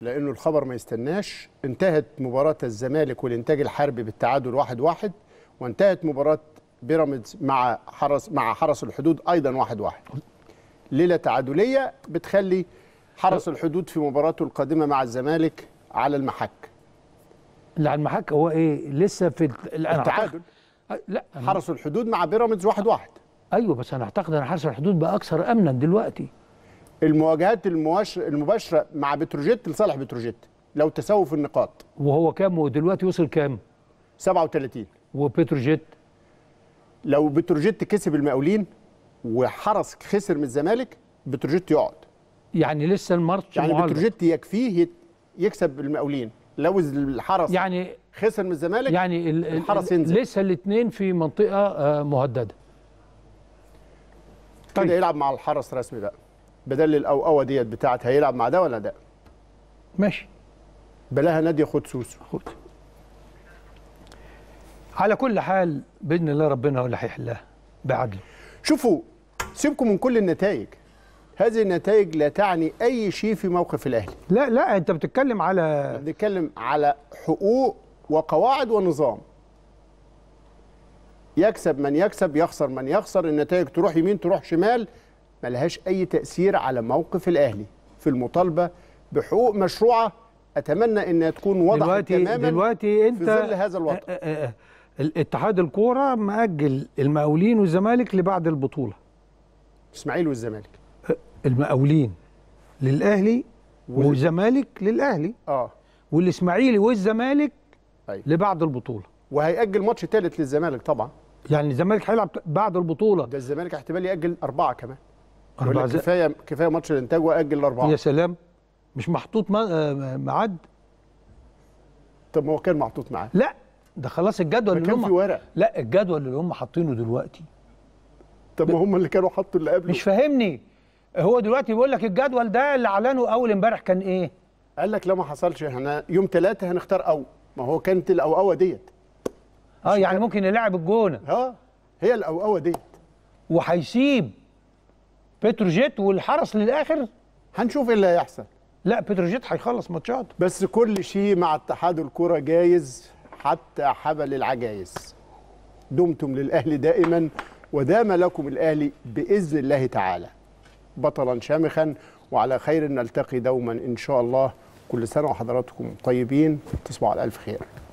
لأنه الخبر ما يستناش انتهت مباراة الزمالك والإنتاج الحربي بالتعادل واحد واحد وانتهت مباراة بيراميدز مع حرس مع حرس الحدود أيضا واحد واحد ليلة تعادلية بتخلي حرس الحدود في مباراته القادمة مع الزمالك على المحك اللي على المحك هو ايه لسه في التعادل لا حرس الحدود مع بيراميدز واحد واحد ايوه بس انا اعتقد ان حرس الحدود بقى اكثر امنا دلوقتي المواجهات المباشره مع بتروجيت لصالح بتروجيت لو تساوي في النقاط وهو كام ودلوقتي وصل كام 37 وبتروجيت لو بتروجيت كسب المقاولين وحرس خسر من الزمالك بتروجيت يقعد يعني لسه الماتش يعني بتروجيت يكفيه يكسب المقاولين لو الحرس يعني خسر من الزمالك يعني الحرس ينزل لسه الاثنين في منطقه آه، مهدده طيب يلعب مع الحرس رسمي بقى بدل الاوقوه ديت بتاعت هيلعب مع ده ولا ده ماشي بلاها نادي خد سوسو خد على كل حال باذن الله ربنا هو اللي هيحلها بعدله شوفوا سيبكم من كل النتائج هذه النتائج لا تعني اي شيء في موقف الاهلي لا لا انت بتتكلم على بنتكلم على حقوق وقواعد ونظام يكسب من يكسب يخسر من يخسر النتائج تروح يمين تروح شمال ملهاش أي تأثير على موقف الأهلي في المطالبة بحقوق مشروعة أتمنى أنها تكون وضحت دلوقتي تماما دلوقتي انت في ظل هذا الوضع اتحاد الكورة مأجل المقاولين والزمالك لبعد البطولة اسماعيل والزمالك المقاولين للأهلي والزمالك للأهلي اه والإسماعيلي والزمالك أي. طيب. لبعد البطولة وهيأجل ماتش ثالث للزمالك طبعا يعني الزمالك هيلعب بعد البطولة ده الزمالك احتمال يأجل أربعة كمان أربعة كفايه كفايه ماتش الانتاج واجل الاربعه يا سلام مش محطوط آه، ميعاد طب ما هو كان محطوط معاه لا ده خلاص الجدول اللي هم في ورق لا الجدول اللي هم حاطينه دلوقتي طب ما هم اللي كانوا حاطوا اللي قبله مش فاهمني هو دلوقتي بيقول لك الجدول ده اللي اعلنه اول امبارح كان ايه قال لك لا ما حصلش احنا يوم ثلاثة هنختار او ما هو كانت الأوأوة ديت اه يعني ممكن يلعب الجونه اه هي الأوأوة ديت وهيسيب بتروجيت والحرس للاخر هنشوف ايه اللي هيحصل لا بتروجيت هيخلص ماتشات بس كل شيء مع اتحاد الكرة جايز حتى حبل العجايز دمتم للاهلي دائما ودام لكم الاهلي باذن الله تعالى بطلا شامخا وعلى خير نلتقي دوما ان شاء الله كل سنه وحضراتكم طيبين تصبحوا على الف خير